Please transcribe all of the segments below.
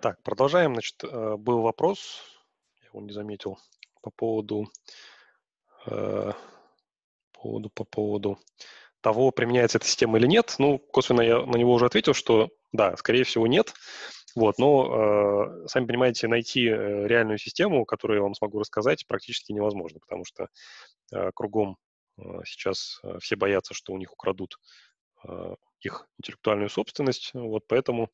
Так, продолжаем. Значит, э, был вопрос, я его не заметил, по поводу, э, поводу, по поводу того, применяется эта система или нет. Ну, косвенно я на него уже ответил, что да, скорее всего, нет. Вот, но, э, сами понимаете, найти э, реальную систему, которую я вам смогу рассказать, практически невозможно, потому что э, кругом э, сейчас э, все боятся, что у них украдут э, их интеллектуальную собственность. Вот поэтому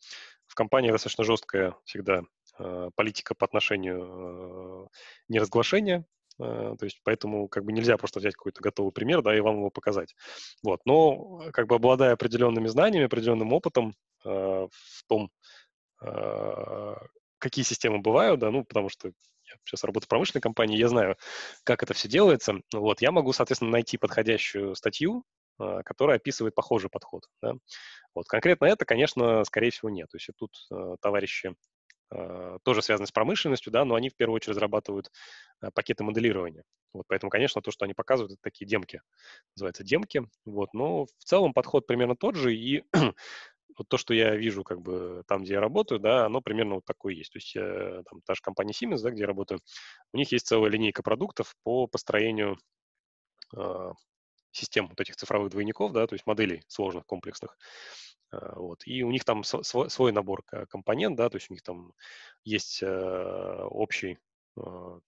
в компании достаточно жесткая всегда а, политика по отношению э, неразглашения, а, то есть поэтому как бы нельзя просто взять какой-то готовый пример, да, и вам его показать. Вот, но э, как бы обладая определенными знаниями, определенным опытом а, в том, какие системы бывают, да, ну, потому что я сейчас работаю в промышленной компании, я знаю, как это все делается. Вот, я могу, соответственно, найти подходящую статью, а, который описывает похожий подход. Да? Вот конкретно это, конечно, скорее всего, нет. То есть тут э, товарищи э, тоже связаны с промышленностью, да, но они в первую очередь разрабатывают э, пакеты моделирования. Вот, поэтому, конечно, то, что они показывают, это такие демки, называются демки. Вот, но в целом подход примерно тот же, и вот то, что я вижу, как бы там, где я работаю, да, оно примерно вот такое есть. То есть э, там та же компания Siemens, да, где я работаю, у них есть целая линейка продуктов по построению систем вот этих цифровых двойников, да, то есть моделей сложных, комплексных. Э, вот. И у них там свой, свой набор компонент, да, то есть у них там есть э, общий э,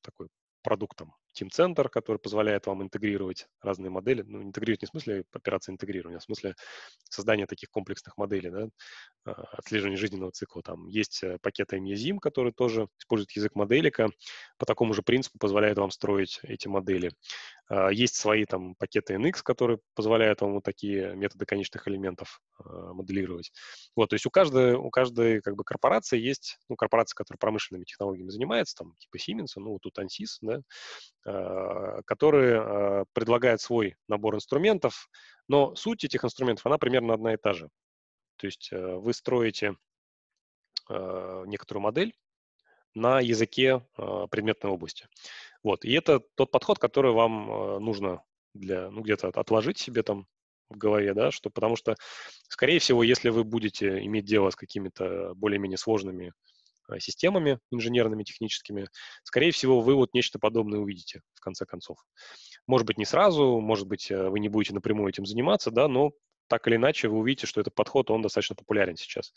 такой продукт там Team Center, который позволяет вам интегрировать разные модели. Ну, интегрировать не в смысле операции интегрирования, а в смысле создания таких комплексных моделей, да, а, отслеживания жизненного цикла. Там есть э, пакеты MEZIM, который тоже использует язык моделика, по такому же принципу позволяет вам строить эти модели. А, есть свои там пакеты NX, которые позволяют вам вот такие методы конечных элементов а, моделировать. Вот, то есть у каждой, у каждой как бы корпорации есть, ну, корпорация, которая промышленными технологиями занимается, там типа Siemens, ну, вот тут Ansys, да, Э, которые э, предлагают свой набор инструментов, но суть этих инструментов, она примерно одна и та же. То есть э, вы строите некоторую модель на языке предметной области. Вот. И это тот подход, который вам нужно для, ну, где-то отложить себе там в голове, да, что потому что, скорее всего, если вы будете иметь дело с какими-то более-менее сложными Э, системами инженерными, техническими, скорее всего, вы вот нечто подобное увидите, в конце концов. Может быть, не сразу, может быть, э, вы не будете напрямую этим заниматься, да, но так или иначе вы увидите, что этот подход, он достаточно популярен сейчас.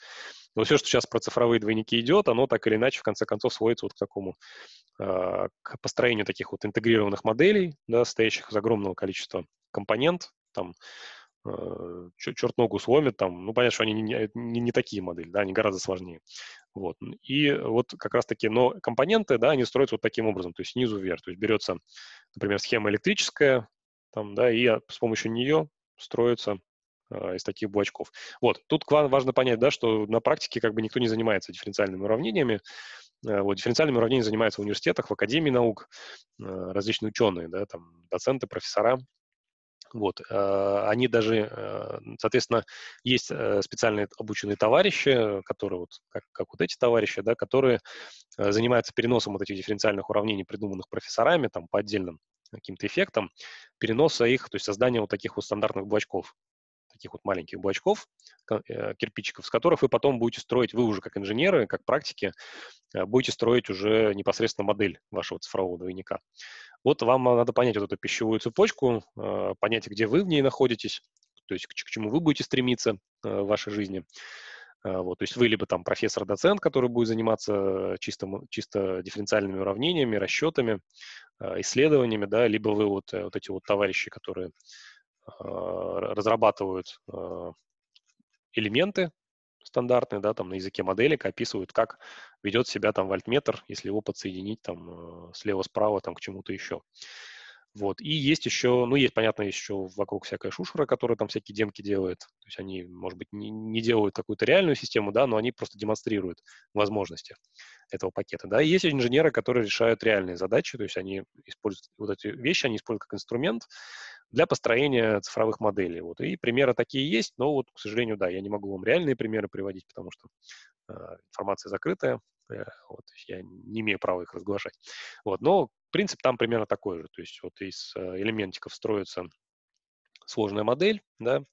Но все, что сейчас про цифровые двойники идет, оно так или иначе в конце концов сводится вот к такому, а, к построению таких вот интегрированных моделей, да, состоящих из огромного количества компонент, там, э, черт ногу сломит, там, ну, понятно, что они не, не, не такие модели, да, они гораздо сложнее. Вот. И вот как раз-таки, но компоненты, да, они строятся вот таким образом, то есть снизу вверх. То есть берется, например, схема электрическая, там, да, и с помощью нее строится а, из таких блочков. Вот, тут важно понять, да, что на практике как бы никто не занимается дифференциальными уравнениями. А, вот, дифференциальными уравнениями занимаются в университетах, в академии наук, а, различные ученые, да, там, доценты, профессора. Вот. Э, они даже, э, соответственно, есть э, специальные обученные товарищи, которые вот, как, как вот эти товарищи, да, которые занимаются переносом вот этих дифференциальных уравнений, придуманных профессорами там по отдельным каким-то эффектам, переноса их, то есть создания вот таких вот стандартных блочков таких вот маленьких блочков, э, кирпичиков, с которых вы потом будете строить, вы уже как инженеры, как практики, э, будете строить уже непосредственно модель вашего цифрового двойника. Вот вам надо понять вот эту пищевую цепочку, э, понять, где вы в ней находитесь, то есть к, к чему вы будете стремиться в вашей жизни. Вот, то есть вы либо там профессор-доцент, который будет заниматься чисто, чисто дифференциальными уравнениями, расчетами, исследованиями, да, либо вы вот, вот эти вот товарищи, которые Э, разрабатывают э, элементы стандартные, да, там на языке моделек описывают, как ведет себя там вольтметр, если его подсоединить там э, слева-справа там к чему-то еще. Вот. И есть еще, ну, есть, понятно, еще вокруг всякая шушера, которая там всякие демки делает. То есть они, может быть, не, не делают какую-то реальную систему, да, но они просто демонстрируют возможности этого пакета, да. И есть инженеры, которые решают реальные задачи, то есть они используют вот эти вещи, они используют как инструмент для построения цифровых моделей. Вот. И примеры такие есть, но вот, к сожалению, да, я не могу вам реальные примеры приводить, потому что э, информация закрытая, э, вот, я не имею права их разглашать. Вот. Но принцип там примерно такой же, то есть вот из э, элементиков строится сложная модель, да. Ну,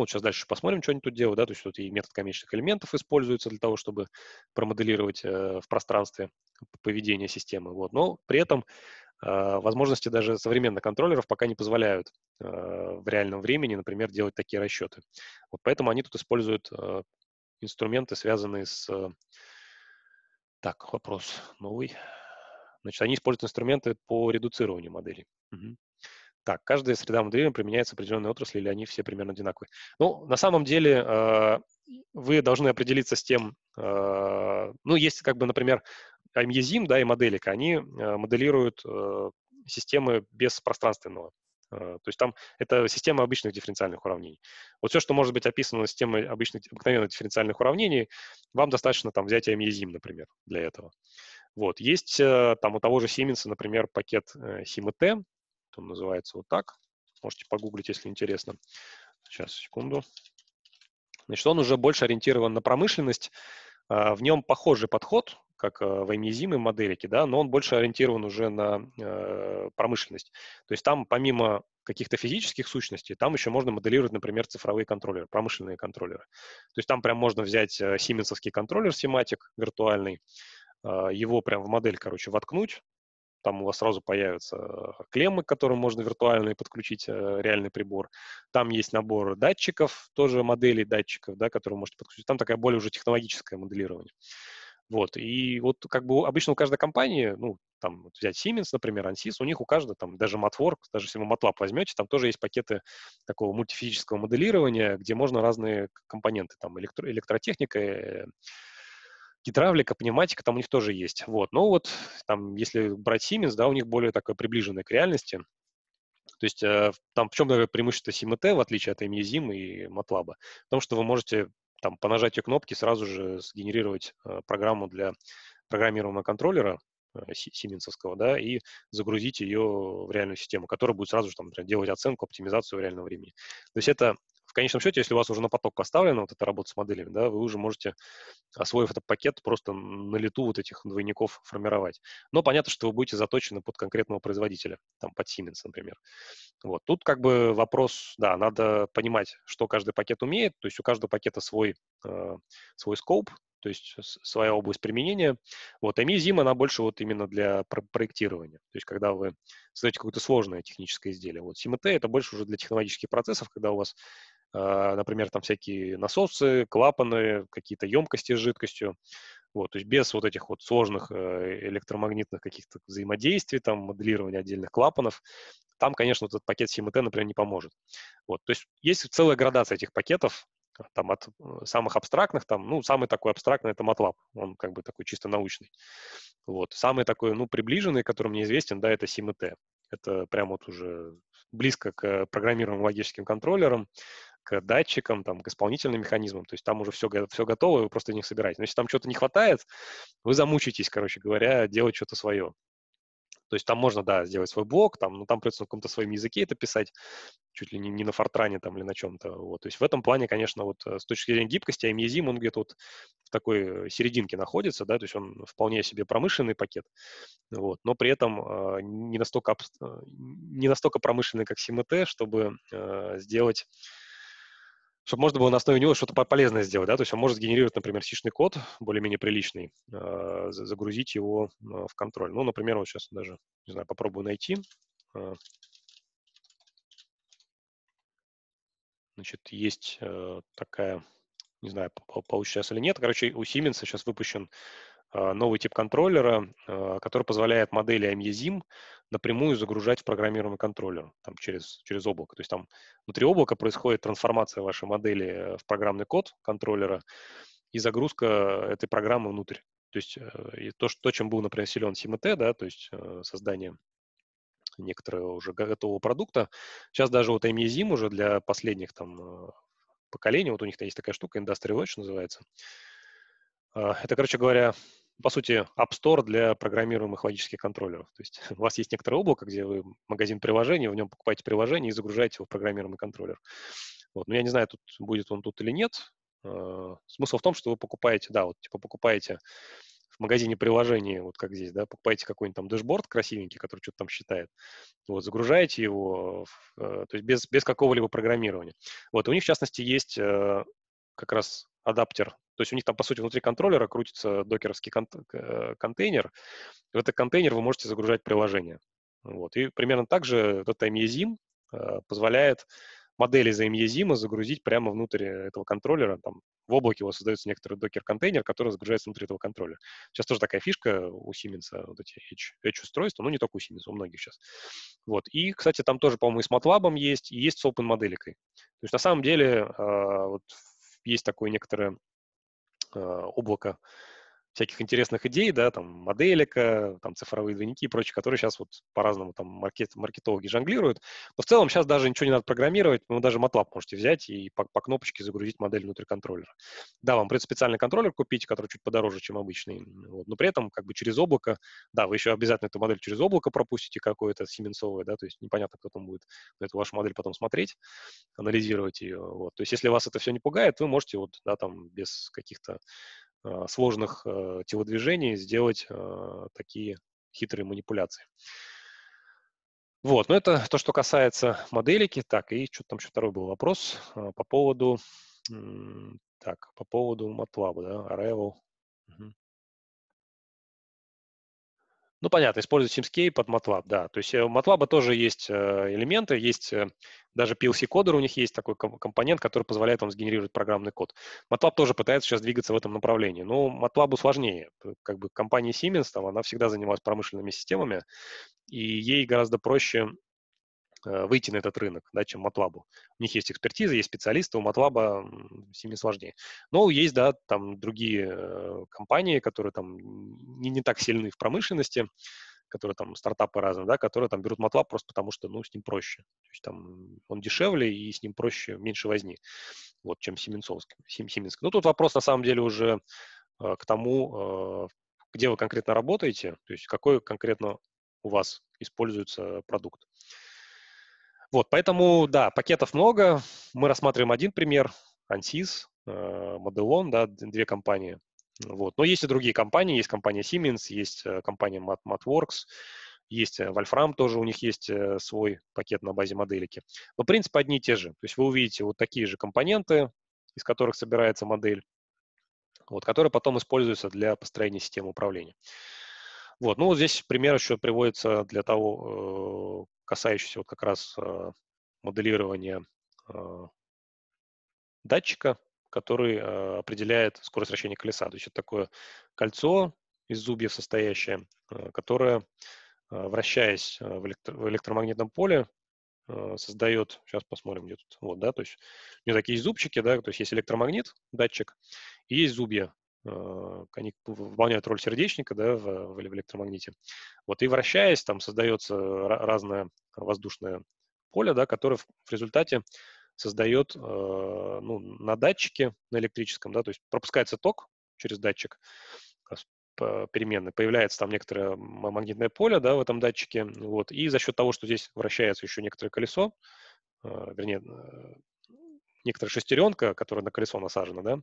вот сейчас дальше посмотрим, что они тут делают, да, то есть тут и метод конечных элементов используется для того, чтобы промоделировать э, в пространстве поведение системы, вот. Но при этом а, возможности даже современных контроллеров пока не позволяют а, в реальном времени, например, делать такие расчеты. Вот поэтому они тут используют а, инструменты, связанные с... Так, вопрос новый. Значит, они используют инструменты по редуцированию моделей. Угу. Так, каждая среда моделирования применяется в определенной отрасли, или они все примерно одинаковые? Ну, на самом деле, э, вы должны определиться с тем, э, ну, есть как бы, например, IMEZIM, да, и моделика, они э, моделируют э, системы без пространственного. Э, то есть там это система обычных дифференциальных уравнений. Вот все, что может быть описано системой обычных, обыкновенных дифференциальных уравнений, вам достаточно там взять AMEZIM, например, для этого. Вот. Есть там у того же Siemens, например, пакет HIMT, он называется вот так. Можете погуглить, если интересно. Сейчас, секунду. Значит, он уже больше ориентирован на промышленность. В нем похожий подход, как э, ваймезины моделики, да, но он больше ориентирован уже на э, промышленность. То есть там помимо каких-то физических сущностей, там еще можно моделировать, например, цифровые контроллеры, промышленные контроллеры. То есть там прям можно взять э, сименсовский контроллер сематик виртуальный, э, его прям в модель, короче, воткнуть, там у вас сразу появятся э, клеммы, к которым можно виртуально подключить реальный прибор. Там есть набор датчиков, тоже моделей датчиков, да, которые можно подключить. Там такая более уже технологическое моделирование. Вот, и вот как бы обычно у каждой компании, ну, там, вот взять Siemens, например, Ansys, у них у каждого там даже Matwork, даже если вы MATLAB возьмете, там тоже есть пакеты такого мультифизического моделирования, где можно разные компоненты, там, электро- электротехника, э, гидравлика, пневматика там у них тоже есть. Вот. Но вот там, если брать Siemens, да, у них более такое приближенное к реальности. То есть э, там в чем наверное, преимущество SIMT, в отличие от MEZIM и MATLAB? В том, что вы можете там по нажатию кнопки сразу же сгенерировать э, программу для программируемого контроллера э, сименсовского, да, и загрузить ее в реальную систему, которая будет сразу же там, делать оценку, оптимизацию в реальном времени. То есть это в конечном счете, если у вас уже на поток поставлена вот эта работа с моделями, да, вы уже можете, освоив этот пакет, просто на лету вот этих двойников формировать. Но понятно, что вы будете заточены под конкретного производителя, там под Siemens, например. Вот. Тут как бы вопрос, да, надо понимать, что каждый пакет умеет, то есть у каждого пакета свой, э, свой скоп, то есть своя область применения. Вот, а MIZIM, она больше вот именно для про проектирования, то есть когда вы создаете какое-то сложное техническое изделие. Вот CMT — это больше уже для технологических процессов, когда у вас а, например, там всякие насосы, клапаны, какие-то емкости с жидкостью. Вот, то есть без вот этих вот сложных э, электромагнитных каких-то взаимодействий, там, моделирования отдельных клапанов, там, конечно, вот этот пакет CMT, например, не поможет. Вот, то есть есть целая градация этих пакетов, там от э, самых абстрактных, там, ну, самый такой абстрактный это MATLAB, он как бы такой чисто научный. Вот, самый такой, ну, приближенный, который мне известен, да, это CMT. Это прямо вот уже близко к э, программируемым логическим контроллерам, к датчикам, там, к исполнительным механизмам. То есть там уже все, все готово, вы просто не собираете. Но если там что-то не хватает, вы замучитесь, короче говоря, делать что-то свое. То есть там можно, да, сделать свой блог, там, но там придется на каком-то своем языке это писать, чуть ли не, не на фортране там или на чем-то. Вот. То есть в этом плане, конечно, вот э, с точки зрения гибкости, IMEZIM, он где-то вот в такой серединке находится, да, то есть он вполне себе промышленный пакет, вот, но при этом э, не, настолько, э, не настолько промышленный, как CMT, чтобы э, сделать чтобы можно было на основе него что-то полезное сделать, да, то есть он может генерировать, например, сишный код, более-менее приличный, э, загрузить его э, в контроль. Ну, например, вот сейчас даже, не знаю, попробую найти. Э, значит, есть э, такая, не знаю, получится сейчас или нет, короче, у Siemens сейчас выпущен а, новый тип контроллера, а, который позволяет модели AMEZIM напрямую загружать в программируемый контроллер там, через, через облако. То есть там внутри облака происходит трансформация вашей модели в программный код контроллера и загрузка этой программы внутрь. То есть э, то, что, то чем был, например, силен CMT, да, то есть э, создание некоторого уже готового продукта. Сейчас даже вот AMEZIM уже для последних там э, поколений, вот у них есть такая штука, Industry Watch называется. А, это, короче говоря, по сути, App Store для программируемых логических контроллеров. То есть у вас есть некоторое облако, где вы магазин приложений, в нем покупаете приложение и загружаете его в программируемый контроллер. Вот. Но ну, я не знаю, тут будет он тут или нет. Э, смысл в том, что вы покупаете, да, вот типа покупаете в магазине приложений, вот как здесь, да, покупаете какой-нибудь там дэшборд красивенький, который что-то там считает, вот, загружаете его, э, то есть без, без какого-либо программирования. Вот, у них, в частности, есть э, как раз адаптер то есть у них там, по сути, внутри контроллера крутится докеровский кон- э, контейнер. В этот контейнер вы можете загружать приложение. Вот. И примерно так же вот MEZIM э, позволяет модели за MEZIM загрузить прямо внутрь этого контроллера. Там, в облаке у вас создается некоторый докер-контейнер, который загружается внутри этого контроллера. Сейчас тоже такая фишка у Siemens, вот эти Edge-устройства, ну не только у Siemens, у многих сейчас. Вот. И, кстати, там тоже, по-моему, и с MATLAB есть, и есть с Open моделикой. То есть на самом деле э, вот есть такое некоторое Э, облака всяких интересных идей, да, там моделика, там цифровые двойники и прочее, которые сейчас вот по-разному там маркет, маркетологи жонглируют. Но в целом сейчас даже ничего не надо программировать, ну, вы даже MATLAB можете взять и по, по кнопочке загрузить модель внутрь контроллера. Да, вам придется специальный контроллер купить, который чуть подороже, чем обычный, вот, но при этом как бы через облако, да, вы еще обязательно эту модель через облако пропустите какое-то сименсовое, да, то есть непонятно, кто там будет на эту вашу модель потом смотреть, анализировать ее, вот. То есть если вас это все не пугает, вы можете вот, да, там без каких-то Э, сложных э, телодвижений сделать э, такие хитрые манипуляции. Вот, но это то, что касается моделики. Так, и что там еще второй был вопрос по поводу, так, по поводу матлаба, да, Arrival. Угу. Ну, понятно, использовать Simscape под MATLAB, да. То есть э, у MATLAB тоже есть э, элементы, есть э, даже PLC-кодер у них есть такой компонент, который позволяет вам сгенерировать программный код. MATLAB тоже пытается сейчас двигаться в этом направлении. Но ну, MATLAB сложнее. Как бы компания Siemens, там, она всегда занималась промышленными системами, и ей гораздо проще Э, выйти на этот рынок, да, чем MATLAB. У них есть экспертиза, есть специалисты, у MATLAB сильно сложнее. Но есть, да, там другие э, компании, которые там не, не так сильны в промышленности, которые там стартапы разные, да, которые там берут MATLAB просто потому, что, ну, с ним проще. То есть там он дешевле и с ним проще, меньше возни, вот, чем Сименсовский, Сим, Сименский. Ну, тут вопрос, на самом деле, уже э, к тому, э, где вы конкретно работаете, то есть какой конкретно у вас используется продукт. Вот, поэтому, да, пакетов много. Мы рассматриваем один пример, Ansys, э, Modelon, да, две компании. Вот. Но есть и другие компании. Есть компания Siemens, есть э, компания Mat MatWorks, есть э, Wolfram тоже, у них есть свой пакет на базе моделики. Но принципы одни и те же. То есть вы увидите вот такие же компоненты, из которых собирается модель, вот, которые потом используются для построения системы управления. Вот, ну вот здесь пример еще приводится для того, касающийся вот как раз э, моделирования э, датчика, который э, определяет скорость вращения колеса. То есть это такое кольцо из зубьев состоящее, которое, вращаясь в, электро- в электромагнитном поле, создает, сейчас посмотрим, где тут, вот, да, то есть у него такие зубчики, да, то есть есть электромагнит, датчик, и есть зубья, Э, они выполняют роль сердечника да, в, в электромагните. Вот, и вращаясь, там создается разное воздушное поле, да, которое в, в результате создает э, ну, на датчике, на электрическом, да, то есть пропускается ток через датчик э, переменной, появляется там некоторое магнитное поле да, в этом датчике, вот, и за счет того, что здесь вращается еще некоторое колесо, э, вернее, э, некоторая шестеренка, которая на колесо насажена, да,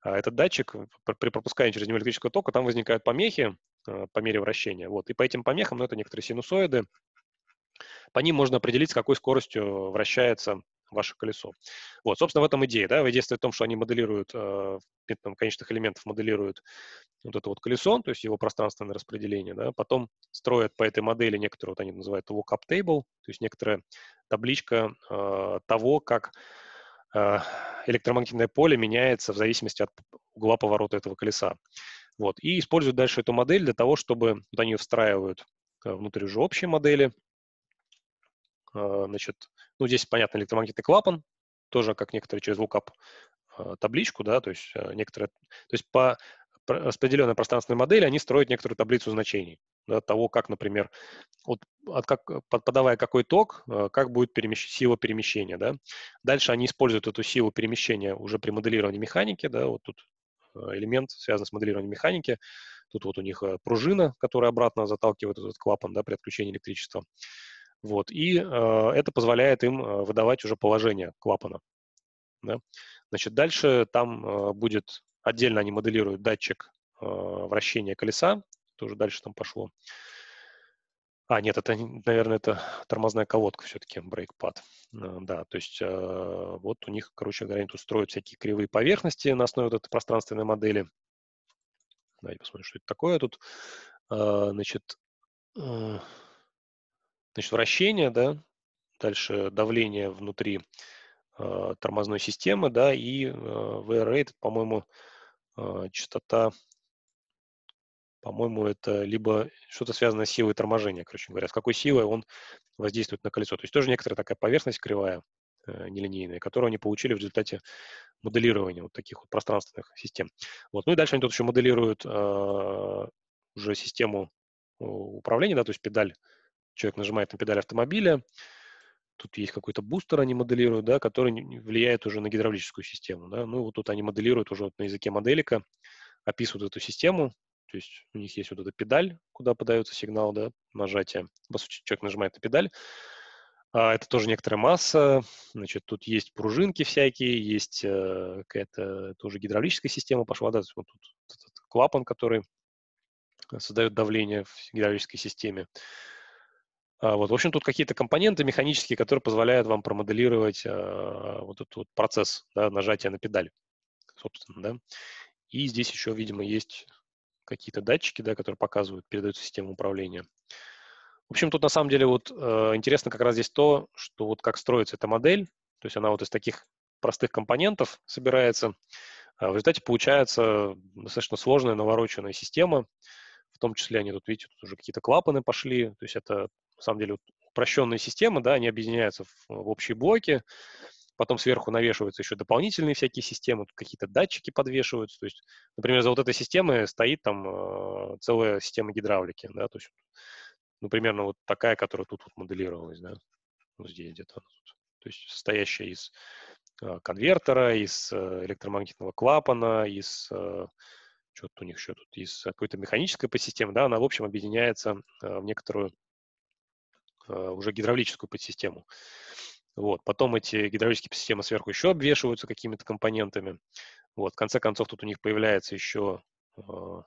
а этот датчик, при пропускании через него электрического тока, там возникают помехи э, по мере вращения. Вот. И по этим помехам, ну, это некоторые синусоиды, по ним можно определить, с какой скоростью вращается ваше колесо. Вот, собственно, в этом идея, да, идея в том, что они моделируют, э, там, конечных элементов моделируют вот это вот колесо, то есть его пространственное распределение, да, потом строят по этой модели некоторую, вот они называют lookup table, то есть некоторая табличка э, того, как Э, электромагнитное поле меняется в зависимости от угла поворота этого колеса. Вот. И используют дальше эту модель для того, чтобы вот они встраивают э, внутрь уже общей модели. Э, значит, ну, здесь, понятно, электромагнитный клапан, тоже как некоторые через lookup табличку, да, то есть некоторые, то есть по распределенной пространственной модели они строят некоторую таблицу значений да, того, как, например, от, от а, как, э, подавая какой ток, э, как будет перемещ, сила перемещения. Да. Дальше они используют эту силу перемещения уже при моделировании механики. Да, вот тут э, элемент, связанный с моделированием механики. Тут вот у них пружина, которая обратно заталкивает этот клапан да, при отключении электричества. Вот. И э, это позволяет им выдавать уже положение клапана. Да. Значит, дальше там э, будет отдельно они моделируют датчик э, вращения колеса тоже дальше там пошло. А, нет, это, наверное, это тормозная колодка все-таки, брейкпад. Э, да, то есть э, вот у них, короче говоря, тут строят всякие кривые поверхности на основе вот этой пространственной модели. Давайте посмотрим, что это такое тут. Э, значит, значит вращение, да, дальше давление внутри тормозной системы, да, и VR это по-моему, частота по-моему, это либо что-то связано с силой торможения, короче говоря, с какой силой он воздействует на колесо. То есть тоже некоторая такая поверхность кривая, э, нелинейная, которую они получили в результате моделирования вот таких вот пространственных систем. Вот. Ну и дальше они тут еще моделируют э, уже систему э, управления, да, то есть педаль, человек нажимает на педаль автомобиля, тут есть какой-то бустер, они моделируют, да, который влияет уже на гидравлическую систему. Да. Ну, вот тут они моделируют уже вот на языке моделика, описывают эту систему, то есть у них есть вот эта педаль, куда подается сигнал, да, нажатие. По сути, человек нажимает на педаль. А это тоже некоторая масса. Значит, тут есть пружинки всякие, есть э, какая-то тоже гидравлическая система пошла, да, вот тут этот клапан, который создает давление в гидравлической системе. А вот, в общем, тут какие-то компоненты механические, которые позволяют вам промоделировать э, вот этот вот процесс да, нажатия на педаль, собственно, да. И здесь еще, видимо, есть какие-то датчики, да, которые показывают, передаются в систему управления. В общем, тут на самом деле вот э, интересно как раз здесь то, что вот как строится эта модель, то есть она вот из таких простых компонентов собирается. А в результате получается достаточно сложная навороченная система, в том числе они тут, видите, тут уже какие-то клапаны пошли, то есть это на самом деле упрощенные системы, да, они объединяются в, в общие блоки, потом сверху навешиваются еще дополнительные всякие системы, какие-то датчики подвешиваются. То есть, например, за вот этой системой стоит там э, целая система гидравлики, да, то есть, ну, примерно вот такая, которая тут вот моделировалась, да, вот ну, здесь где-то, то есть состоящая из э, конвертера, из э, электромагнитного клапана, из э, что то у них еще тут, из какой-то механической подсистемы, да, она, в общем, объединяется э, в некоторую э, уже гидравлическую подсистему. Вот. Потом эти гидравлические системы сверху еще обвешиваются какими-то компонентами. Вот. В конце концов, тут у них появляется еще а,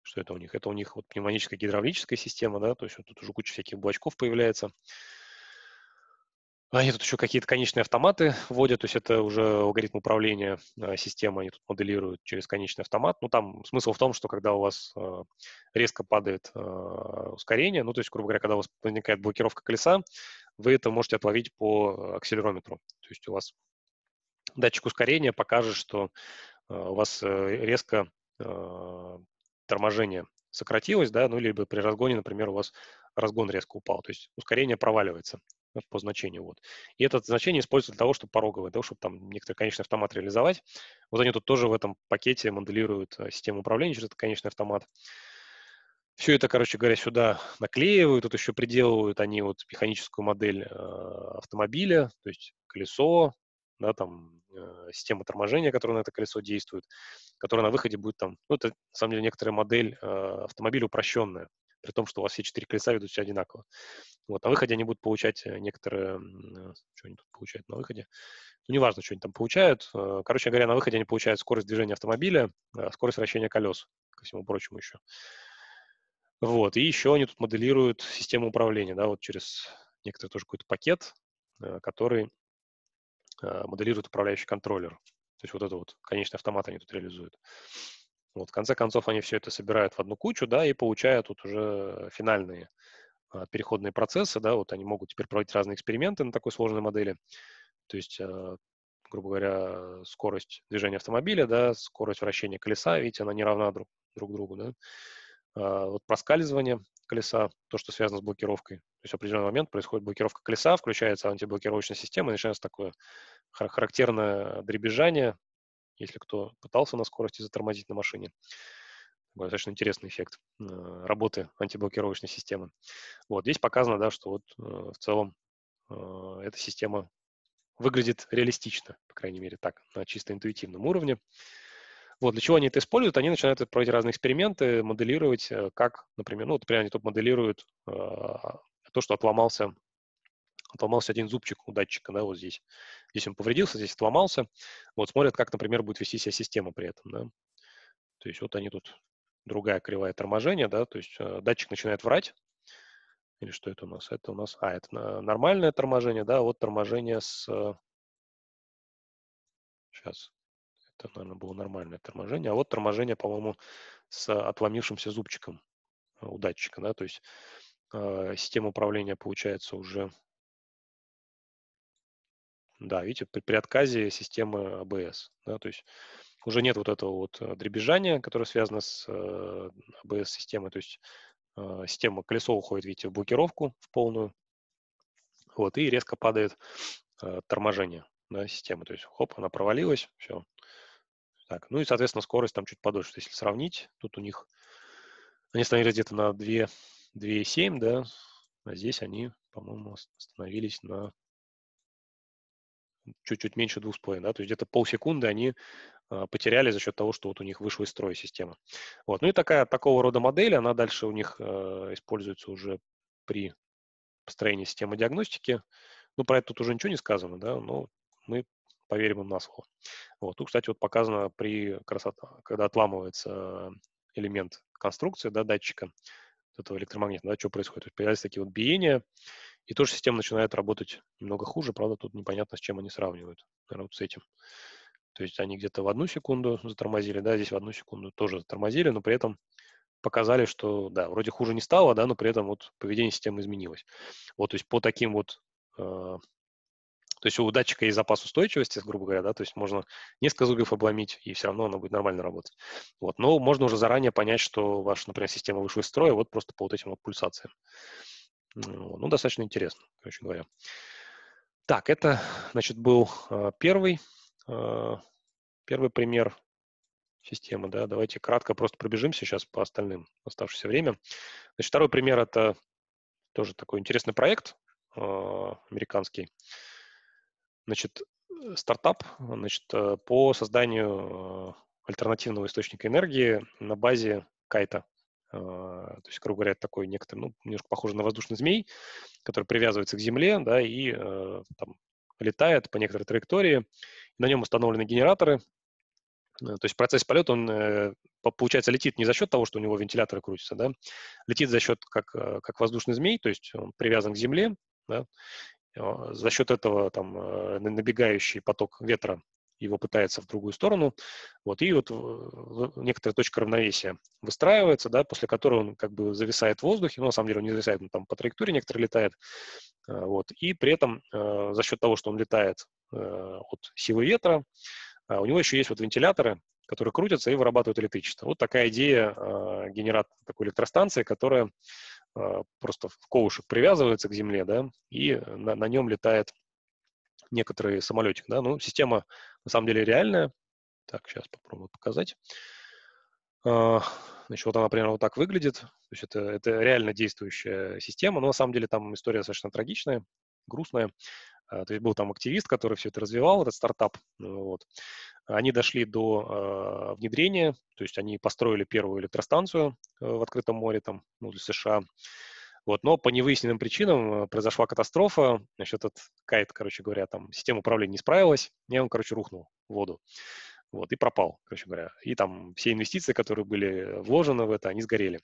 что это у них? Это у них вот пневмоническая гидравлическая система, да, то есть вот тут уже куча всяких блочков появляется. Они тут еще какие-то конечные автоматы вводят, то есть это уже алгоритм управления э, системой, они тут моделируют через конечный автомат. Ну, там смысл в том, что когда у вас э, резко падает э, ускорение, ну, то есть, грубо говоря, когда у вас возникает блокировка колеса, вы это можете отловить по э, акселерометру. То есть у вас датчик ускорения покажет, что э, у вас э, резко торможение сократилось, да, ну, либо при разгоне, например, у вас разгон резко упал, то есть ускорение проваливается по значению. Вот. И это значение используется для того, чтобы пороговое, для того, чтобы там некоторый конечный автомат реализовать. Вот они тут тоже в этом пакете моделируют систему управления через этот конечный автомат. Все это, короче говоря, сюда наклеивают, тут еще приделывают они вот механическую модель э, автомобиля, то есть колесо, да, там, э, система торможения, которая на это колесо действует, которая на выходе будет там, ну, это, на самом деле, некоторая модель э, автомобиля упрощенная, при том, что у вас все четыре колеса ведут себя одинаково. Вот, на выходе они будут получать э, некоторые, э, что они тут получают на выходе, ну, неважно, что они там получают, э, короче говоря, на выходе они получают скорость движения автомобиля, э, скорость вращения колес, ко всему прочему еще. Вот, и еще они тут моделируют систему управления, да, вот через некоторый тоже какой-то пакет, э, который э, моделирует управляющий контроллер. То есть вот это вот конечный автомат они тут реализуют. Вот, в конце концов, они все это собирают в одну кучу, да, и получают тут уже финальные э, переходные процессы, да, вот они могут теперь проводить разные эксперименты на такой сложной модели. То есть, грубо говоря, скорость движения автомобиля, да, скорость вращения колеса, видите, она не равна друг, друг другу, да. А, вот проскальзывание колеса, то, что связано с блокировкой. То есть в определенный момент происходит блокировка колеса, включается антиблокировочная система, и начинается такое характерное дребезжание, если кто пытался на скорости затормозить на машине. Достаточно интересный эффект э, работы антиблокировочной системы. Вот здесь показано, да, что вот э, в целом э, эта система выглядит реалистично, по крайней мере так, на чисто интуитивном уровне. Вот, для чего они это используют? Они начинают проводить разные эксперименты, моделировать, э, как, например, ну, вот например, они тут моделируют э, то, что отломался, отломался один зубчик у датчика, да, вот здесь. Здесь он повредился, здесь отломался. Вот смотрят, как, например, будет вести себя система при этом, да. То есть вот они тут другая кривая торможения, да, то есть э, датчик начинает врать, или что это у нас? Это у нас, а, это нормальное торможение, да, вот торможение с... Сейчас, э, это, наверное, было нормальное торможение. А вот торможение, по-моему, с а, отломившимся зубчиком э, у датчика, да, то есть э, система управления получается уже... Да, видите, при, при отказе системы АБС, да, то есть уже нет вот этого вот э, дребезжания, которое связано с э, АБС-системой, то есть э, система, колесо уходит, видите, в блокировку в полную, вот, и резко падает э, торможение да, системы, то есть хоп, она провалилась, все, так, ну и, соответственно, скорость там чуть подольше. То есть, если сравнить, тут у них они становились где-то на 2,7, да, а здесь они, по-моему, остановились на чуть-чуть меньше 2,5, да, то есть где-то полсекунды они а, потеряли за счет того, что вот у них вышла из строя система. Вот, ну и такая, такого рода модель, она дальше у них а, используется уже при построении системы диагностики. Ну, про это тут уже ничего не сказано, да, но мы поверим им на слово. Вот. Тут, кстати, вот показано при красота, когда отламывается элемент конструкции, да, датчика, этого электромагнитного, да, что происходит. То есть появляются такие вот биения, и тоже система начинает работать немного хуже, правда, тут непонятно, с чем они сравнивают, наверное, вот с этим. То есть они где-то в одну секунду затормозили, да, здесь в одну секунду тоже затормозили, но при этом показали, что, да, вроде хуже не стало, да, но при этом вот поведение системы изменилось. Вот, то есть по таким вот э, то есть у датчика есть запас устойчивости, грубо говоря, да, то есть можно несколько зубьев обломить, и все равно она будет нормально работать. Вот. Но можно уже заранее понять, что ваша, например, система вышла из строя вот просто по вот этим вот пульсациям. Ну, ну достаточно интересно, короче говоря. Так, это, значит, был а, первый, а, первый пример системы, да. Давайте кратко просто пробежимся сейчас по остальным оставшееся время. Значит, второй пример – это тоже такой интересный проект а, американский значит, э, стартап значит, э, по созданию э, альтернативного источника энергии на базе кайта. То есть, грубо говоря, такой некоторый, ну, немножко похоже на воздушный змей, который привязывается к земле, да, и там, летает по некоторой траектории. На нем установлены генераторы. То есть процесс полета, он, получается, летит не за счет того, что у него вентиляторы крутятся, да, летит за счет, как, как воздушный змей, то есть он привязан к земле, да, Э, за счет этого там э, набегающий поток ветра его пытается в другую сторону, вот, и вот э, некоторая точка равновесия выстраивается, да, после которой он как бы зависает в воздухе, но ну, на самом деле он не зависает, он там по траектории некоторые летает, вот, и при этом за счет того, что он летает от силы ветра, у него еще есть вот вентиляторы, которые крутятся и вырабатывают электричество. Вот такая идея э, такой электростанции, которая а, просто в ковушек привязывается к земле, да, и э, на, на нем летает некоторый самолетик, да. Ну, система на самом деле реальная. Так, сейчас попробую показать. А, значит, вот она примерно вот так выглядит. То есть это, это реально действующая система, но на самом деле там история достаточно трагичная, грустная. А, то есть был там активист, который все это развивал, этот стартап. Ну вот. Они дошли до э, внедрения, то есть они построили первую электростанцию э, в открытом море там, ну, для США. Вот, но по невыясненным причинам э, произошла катастрофа. Значит, этот кайт, короче говоря, там система управления не справилась, и он, короче, рухнул в воду вот, и пропал, короче говоря. И там все инвестиции, которые были вложены в это, они сгорели.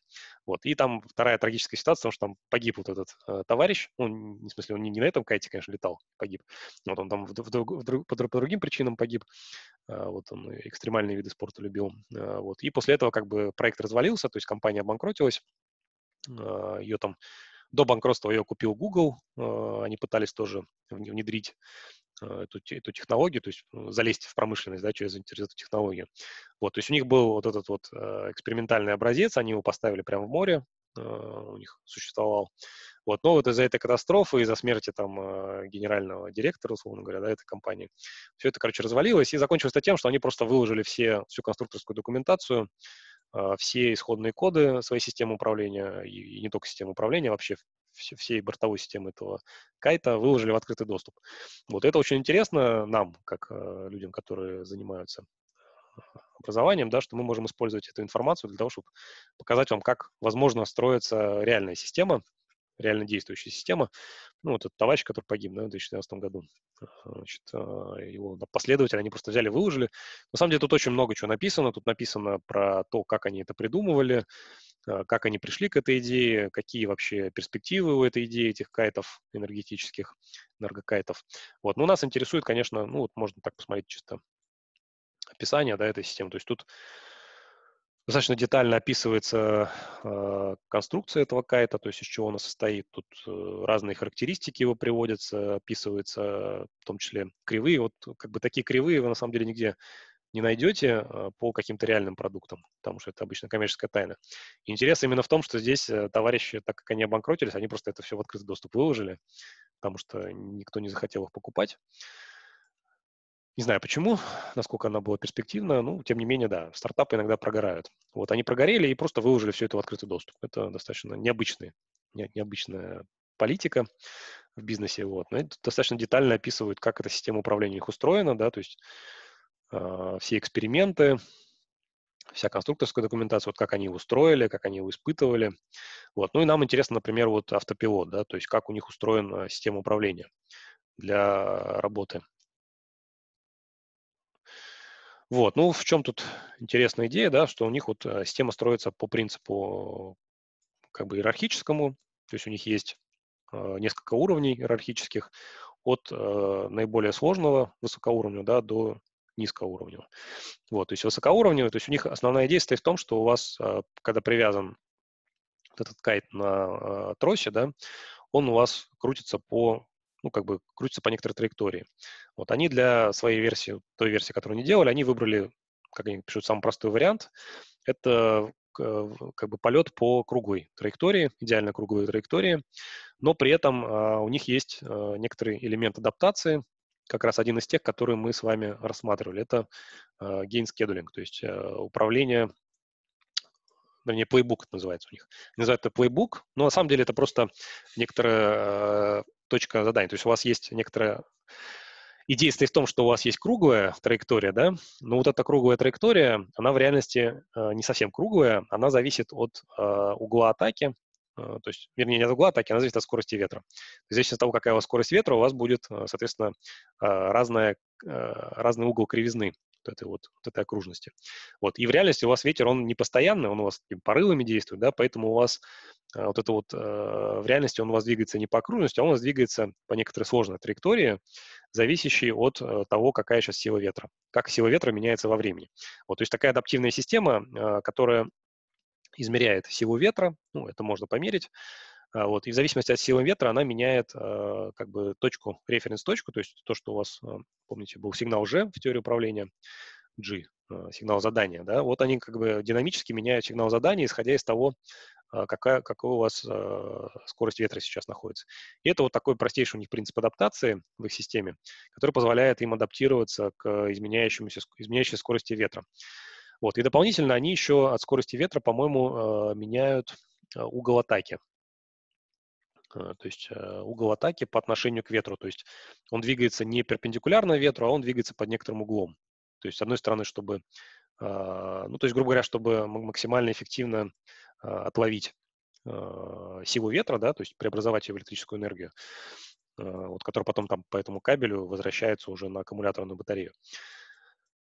Вот, и там вторая трагическая ситуация, потому что там погиб вот этот э, товарищ, он, в смысле, он не, не на этом кайте, конечно, летал, погиб, вот он там в, в, в, по, по другим причинам погиб, э, вот он экстремальные виды спорта любил, э, вот, и после этого как бы проект развалился, то есть компания обанкротилась, э, ее там до банкротства ее купил Google, а, они пытались тоже внедрить а, эту, эту технологию, то есть ну, залезть в промышленность да, через, через эту технологию. Вот, то есть у них был вот этот вот а, экспериментальный образец, они его поставили прямо в море, у них существовал. Вот, но вот из-за этой катастрофы, из-за смерти там генерального директора, условно говоря, да, этой компании, все это, короче, развалилось и закончилось тем, что они просто выложили все, всю конструкторскую документацию, а, все исходные коды своей системы управления, и, и не только системы управления, а вообще все, всей бортовой системы этого кайта выложили в открытый доступ. Вот это очень интересно нам, как э, людям, которые занимаются образованием, да, что мы можем использовать эту информацию для того, чтобы показать вам, как, возможно, строится реальная система, реально действующая система. Ну, вот этот товарищ, который погиб да, в 2012 году, значит, а, его последователи, они просто взяли, выложили. На самом деле тут очень много чего написано. Тут написано про то, как они это придумывали, а, как они пришли к этой идее, какие вообще перспективы у этой идеи этих кайтов энергетических, энергокайтов. Вот. Но ну, нас интересует, конечно, ну вот можно так посмотреть чисто описание да, этой системы. То есть тут Достаточно детально описывается э, конструкция этого кайта, то есть из чего она состоит. Тут э, разные характеристики его приводятся, описываются в том числе кривые. Вот э, как бы такие кривые вы на самом деле нигде не найдете э, по каким-то реальным продуктам, потому что это обычно коммерческая тайна. И интерес именно в том, что здесь э, товарищи, так как они обанкротились, они просто это все в открытый доступ выложили, потому что никто не захотел их покупать. Не знаю почему, насколько она была перспективна, но ну, тем не менее, да, стартапы иногда прогорают. Вот они прогорели и просто выложили все это в открытый доступ. Это достаточно необычный, не, необычная политика в бизнесе. Вот. Но это достаточно детально описывают, как эта система управления их устроена, да, то есть э, все эксперименты, вся конструкторская документация, вот как они его устроили, как они его испытывали. Вот. Ну и нам интересно, например, вот автопилот, да, то есть как у них устроена система управления для работы вот, ну в чем тут интересная идея, да, что у них вот э, система строится по принципу как бы иерархическому, то есть у них есть э, несколько уровней иерархических от э, наиболее сложного высокоуровня да, до низкоуровневого. Вот, то есть высокоуровневый, то есть у них основная идея состоит в том, что у вас, э, когда привязан вот этот кайт на э, тросе, да, он у вас крутится по ну, как бы крутится по некоторой траектории. Вот они для своей версии, той версии, которую они делали, они выбрали, как они пишут, самый простой вариант. Это как бы полет по круглой траектории, идеально круглой траектории, но при этом а, у них есть а, некоторый элемент адаптации, как раз один из тех, которые мы с вами рассматривали. Это а, gain scheduling, то есть а, управление, вернее, playbook это называется у них. Называют это playbook, но на самом деле это просто некоторое а, точка задания. То есть у вас есть некоторая идея стоит в том, что у вас есть круглая траектория, да, но вот эта круглая траектория, она в реальности э, не совсем круглая, она зависит от э, угла атаки, э, то есть, вернее, не от угла атаки, она зависит от скорости ветра. Здесь от того, какая у вас скорость ветра, у вас будет, э, соответственно, э, разная, э, разный угол кривизны вот этой вот, вот этой окружности. Вот. И в реальности у вас ветер, он не постоянный, он у вас такими типа порывами действует, да, поэтому у вас э, вот это вот э, в реальности он у вас двигается не по окружности, а он у вас двигается по некоторой сложной траектории, зависящей от э, того, какая сейчас сила ветра, как сила ветра меняется во времени. Вот, то есть такая адаптивная система, э, которая измеряет силу ветра, ну, это можно померить, а, вот. И в зависимости от силы ветра она меняет а, как бы точку, референс-точку, то есть то, что у вас, а, помните, был сигнал G в теории управления, G, сигнал задания, да, вот они как бы динамически меняют сигнал задания, исходя из того, какая, какая у вас скорость ветра сейчас находится. И это вот такой простейший у них принцип адаптации в их системе, который позволяет им адаптироваться к изменяющемуся, изменяющей скорости ветра. Вот. И дополнительно они еще от скорости ветра, по-моему, меняют угол атаки. Э, то есть э, угол атаки по отношению к ветру. То есть он двигается не перпендикулярно ветру, а он двигается под некоторым углом. То есть, с одной стороны, чтобы, э, ну, то есть, грубо говоря, чтобы максимально эффективно отловить силу ветра, да, то есть преобразовать ее в электрическую энергию, вот, которая потом там по этому кабелю возвращается уже на аккумуляторную батарею.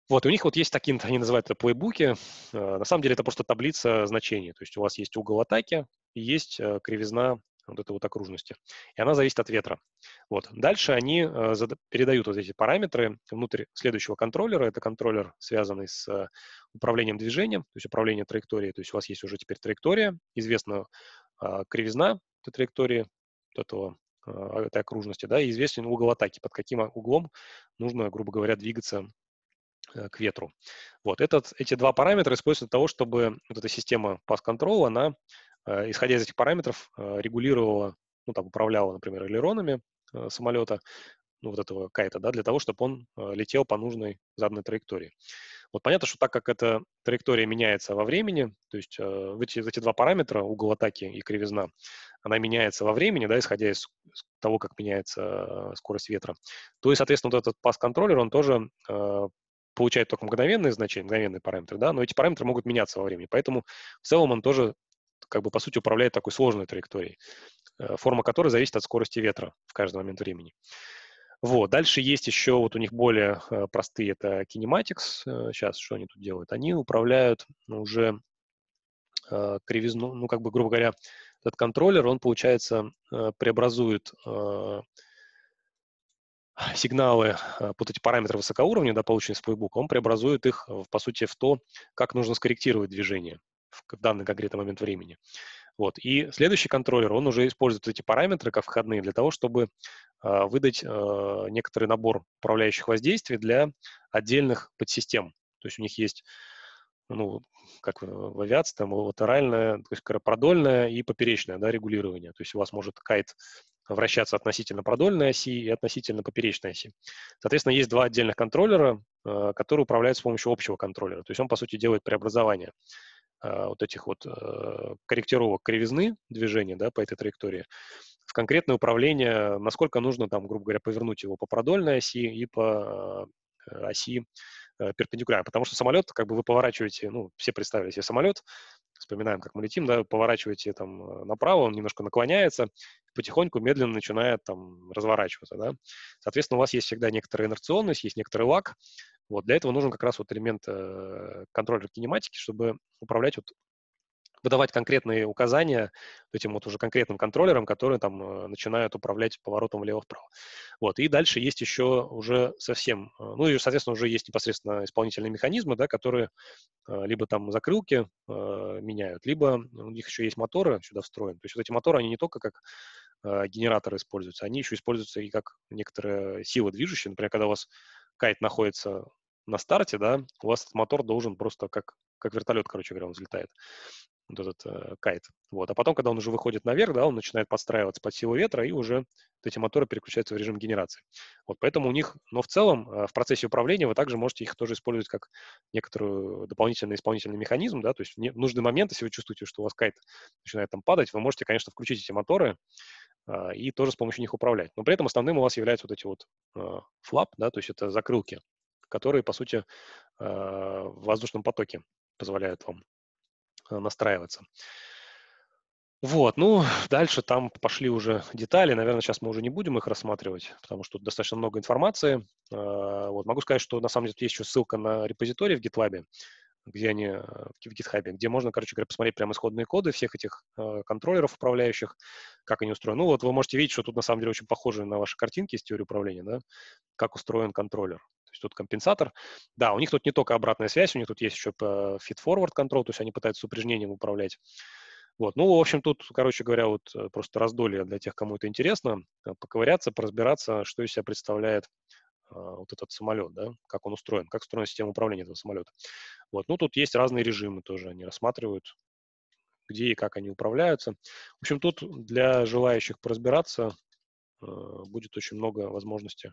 Вот, и у них вот есть такие, они называют это плейбуки. На самом деле это просто таблица значений. То есть у вас есть угол атаки, есть кривизна вот этой вот окружности. И она зависит от ветра. Вот. Дальше они э, передают вот эти параметры внутрь следующего контроллера. Это контроллер, связанный с э, управлением движением, то есть управление траекторией. То есть у вас есть уже теперь траектория, известна э, кривизна этой траектории, вот этого этой окружности, да, и известен угол атаки, под каким углом нужно, грубо говоря, двигаться к ветру. Вот этот, эти два параметра используются для того, чтобы вот эта система Pass Control, она Э, исходя из этих параметров, э, регулировала, ну, там, управляла, например, элеронами э, самолета, ну, вот этого кайта, да, для того, чтобы он летел по нужной заданной траектории. Вот понятно, что так как эта траектория меняется во времени, то есть э, эти, эти два параметра, угол атаки и кривизна, она меняется во времени, да, исходя из того, как меняется э, скорость ветра, то и, соответственно, вот этот пас-контроллер, он тоже э, получает только мгновенные значения, мгновенные параметры, да, но эти параметры могут меняться во времени, поэтому в целом он тоже как бы, по сути, управляет такой сложной траекторией, э, форма которой зависит от скорости ветра в каждый момент времени. Вот. Дальше есть еще вот у них более э, простые, это Kinematics. Сейчас э, что они тут делают? Они управляют ну, уже кривизну, ну, как бы, грубо говоря, этот контроллер, он, получается, преобразует сигналы, вот эти параметры высокоуровня, да, полученные с плейбука, он преобразует их, по сути, в то, как нужно скорректировать движение в данный конкретный момент времени. Вот. И следующий контроллер, он уже использует эти параметры как входные для того, чтобы э, выдать э, некоторый набор управляющих воздействий для отдельных подсистем. То есть у них есть, ну, как в авиации, там латеральное, то есть продольное и поперечное да, регулирование. То есть у вас может кайт вращаться относительно продольной оси и относительно поперечной оси. Соответственно, есть два отдельных контроллера, э, которые управляют с помощью общего контроллера. То есть он, по сути, делает преобразование. А, вот этих вот э, корректировок кривизны движения да, по этой траектории в конкретное управление, насколько нужно там, грубо говоря, повернуть его по продольной оси и по э, оси Э, перпендикулярно, потому что самолет, как бы вы поворачиваете, ну, все представили себе самолет, вспоминаем, как мы летим, да, поворачиваете там э, направо, он немножко наклоняется, потихоньку, медленно начинает там разворачиваться, да. Соответственно, у вас есть всегда некоторая инерционность, есть некоторый лаг, вот, для этого нужен как раз вот элемент э, контроллера кинематики, чтобы управлять вот выдавать конкретные указания этим вот уже конкретным контроллерам, которые там э, начинают управлять поворотом влево-вправо. Вот. И дальше есть еще уже совсем, э, ну и, соответственно, уже есть непосредственно исполнительные механизмы, да, которые э, либо там закрылки э, меняют, либо у них еще есть моторы сюда встроены. То есть вот эти моторы, они не только как э, генераторы используются, они еще используются и как некоторые силы движущие. Например, когда у вас кайт находится на старте, да, у вас мотор должен просто как, как вертолет, короче говоря, он взлетает вот этот э, кайт. Вот. А потом, когда он уже выходит наверх, да, он начинает подстраиваться под силу ветра, и уже эти моторы переключаются в режим генерации. Вот, поэтому у них, но в целом э, в процессе управления вы также можете их тоже использовать как некоторый дополнительный исполнительный механизм, да, то есть в, не, в нужный момент, если вы чувствуете, что у вас кайт начинает там падать, вы можете, конечно, включить эти моторы э, и тоже с помощью них управлять. Но при этом основным у вас являются вот эти вот э, флап, да, то есть это закрылки, которые, по сути, э, в воздушном потоке позволяют вам Э, настраиваться. Вот, ну, дальше там пошли уже детали. Наверное, сейчас мы уже не будем их рассматривать, потому что тут достаточно много информации. А, вот, могу сказать, что на самом деле есть еще ссылка на репозиторий в GitLab, где они, э, в GitHub, где можно, короче говоря, посмотреть прям исходные коды всех этих э, контроллеров управляющих, как они устроены. Ну, вот вы можете видеть, что тут на самом деле очень похоже на ваши картинки из теории управления, да, как устроен контроллер. То есть тут компенсатор. Да, у них тут не только обратная связь, у них тут есть еще feed-forward control, то есть они пытаются с управлять. Вот. Ну, в общем, тут, короче говоря, вот э, просто раздолье для тех, кому это интересно, э, поковыряться, поразбираться, что из себя представляет э, вот этот самолет, да, как он устроен, как устроена система управления этого самолета. Вот, ну, тут есть разные режимы тоже, они рассматривают, где и как они управляются. В общем, тут для желающих поразбираться э, будет очень много возможностей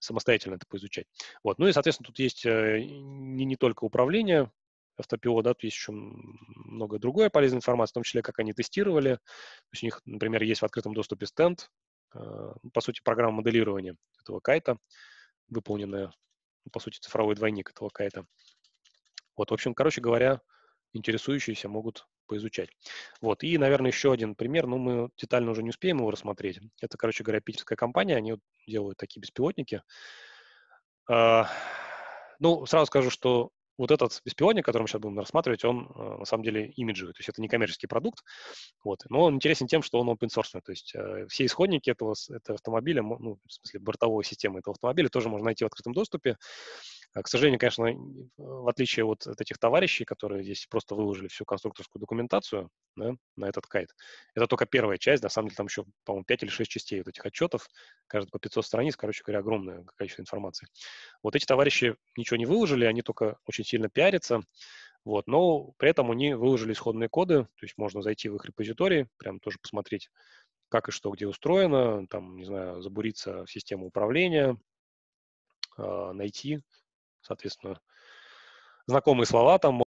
самостоятельно это поизучать. Вот. Ну и, соответственно, тут есть э, не, не только управление автопилота, да, тут есть еще много другой полезной информации, в том числе, как они тестировали. То есть у них, например, есть в открытом доступе стенд, э, ну, по сути, программа моделирования этого кайта, выполненная, ну, по сути, цифровой двойник этого кайта. Вот, в общем, короче говоря, интересующиеся могут поизучать. Вот. И, наверное, еще один пример, но ну, мы детально уже не успеем его рассмотреть. Это, короче говоря, питерская компания, они вот делают такие беспилотники. А, ну, сразу скажу, что вот этот беспилотник, который мы сейчас будем рассматривать, он э, на самом деле имиджевый, то есть это не коммерческий продукт, вот, но он интересен тем, что он open source, то есть э, все исходники этого, этого автомобиля, ну, в смысле бортовой системы этого автомобиля тоже можно найти в открытом доступе, а, к сожалению, конечно, в отличие от, от этих товарищей, которые здесь просто выложили всю конструкторскую документацию да, на этот кайт, это только первая часть, на самом деле там еще, по-моему, 5 или 6 частей вот этих отчетов, каждый по 500 страниц, короче говоря, огромное количество информации. Вот эти товарищи ничего не выложили, они только очень сильно пиарятся, вот, но при этом они выложили исходные коды, то есть можно зайти в их репозиторий, прям тоже посмотреть, как и что где устроено, там, не знаю, забуриться в систему управления, а, найти соответственно, знакомые слова там